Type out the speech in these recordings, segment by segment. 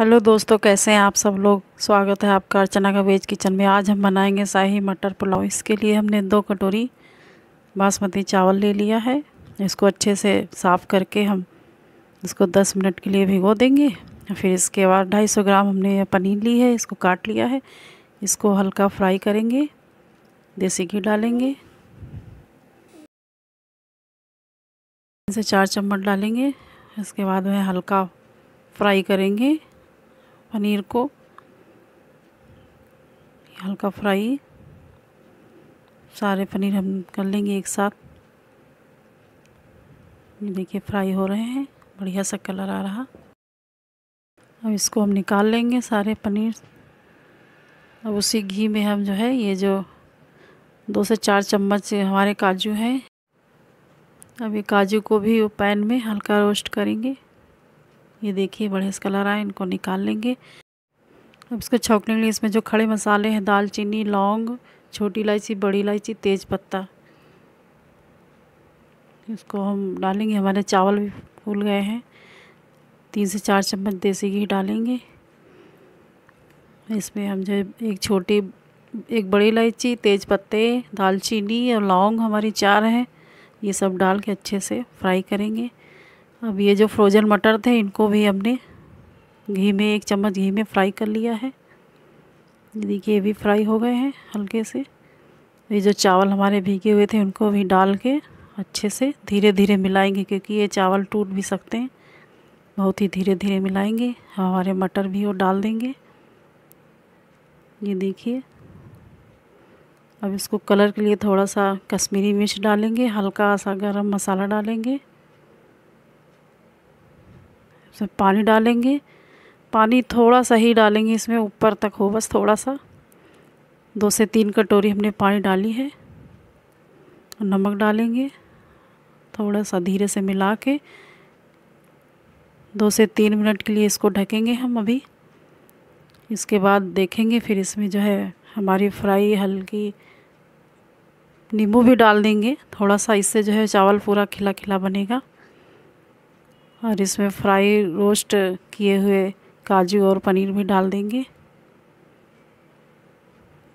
hello दोस्तों कैसे हैं आप सब लोग स्वागत है आपका अर्चना का वेज किचन में आज हम बनाएंगे शाही मटर पुलाव इसके लिए हमने दो कटोरी बासमती चावल ले लिया है इसको अच्छे से साफ़ करके हम इसको 10 मिनट के लिए भिगो देंगे फिर इसके बाद ढाई सौ ग्राम हमने पनीर ली है इसको काट लिया है इसको हल्का फ्राई करेंगे देसी घी डालेंगे से चार चम्मच डालेंगे इसके बाद वह हल्का फ्राई करेंगे पनीर को हल्का फ्राई सारे पनीर हम कर लेंगे एक साथ देखिए फ्राई हो रहे हैं बढ़िया सा कलर आ रहा अब इसको हम निकाल लेंगे सारे पनीर अब उसी घी में हम जो है ये जो दो से चार चम्मच हमारे काजू हैं अब ये काजू को भी पैन में हल्का रोस्ट करेंगे ये देखिए बढ़िया से कलर आए इनको निकाल लेंगे अब इसको छौकने के लिए इसमें जो खड़े मसाले हैं दालचीनी लौंग छोटी इलायची बड़ी इलायची तेज पत्ता इसको हम डालेंगे हमारे चावल भी फूल गए हैं तीन से चार चम्मच देसी घी डालेंगे इसमें हम जो एक छोटी एक बड़ी इलायची तेज पत्ते दालचीनी और लौंग हमारी चार हैं ये सब डाल के अच्छे से फ्राई करेंगे अब ये जो फ्रोज़न मटर थे इनको भी हमने घी में एक चम्मच घी में फ्राई कर लिया है देखिए ये भी फ्राई हो गए हैं हल्के से ये जो चावल हमारे भीगे हुए थे उनको भी डाल के अच्छे से धीरे धीरे मिलाएंगे क्योंकि ये चावल टूट भी सकते हैं बहुत ही धीरे धीरे मिलाएंगे हमारे मटर भी वो डाल देंगे ये देखिए अब इसको कलर के लिए थोड़ा सा कश्मीरी मिर्च डालेंगे हल्का सा गरम मसाला डालेंगे उसमें पानी डालेंगे पानी थोड़ा सा ही डालेंगे इसमें ऊपर तक हो बस थोड़ा सा दो से तीन कटोरी हमने पानी डाली है नमक डालेंगे थोड़ा सा धीरे से मिला के दो से तीन मिनट के लिए इसको ढकेंगे हम अभी इसके बाद देखेंगे फिर इसमें जो है हमारी फ्राई हल्की नींबू भी डाल देंगे थोड़ा सा इससे जो है चावल पूरा खिला खिला बनेगा और इसमें फ्राई रोस्ट किए हुए काजू और पनीर भी डाल देंगे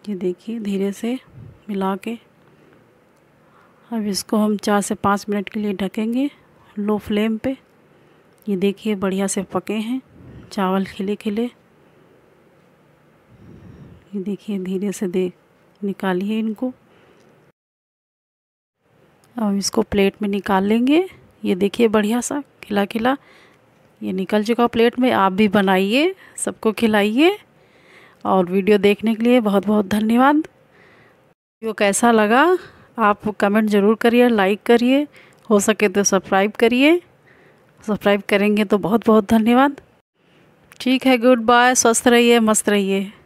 ये देखिए धीरे से मिला के अब इसको हम चार से पाँच मिनट के लिए ढकेंगे लो फ्लेम पे ये देखिए बढ़िया से पके हैं चावल खिले खिले ये देखिए धीरे से दे निकालिए इनको अब इसको प्लेट में निकाल लेंगे ये देखिए बढ़िया सा खिला खिला ये निकल चुका प्लेट में आप भी बनाइए सबको खिलाइए और वीडियो देखने के लिए बहुत बहुत धन्यवाद वीडियो कैसा लगा आप कमेंट ज़रूर करिए लाइक करिए हो सके तो सब्सक्राइब करिए सब्सक्राइब करेंगे तो बहुत बहुत धन्यवाद ठीक है गुड बाय स्वस्थ रहिए मस्त रहिए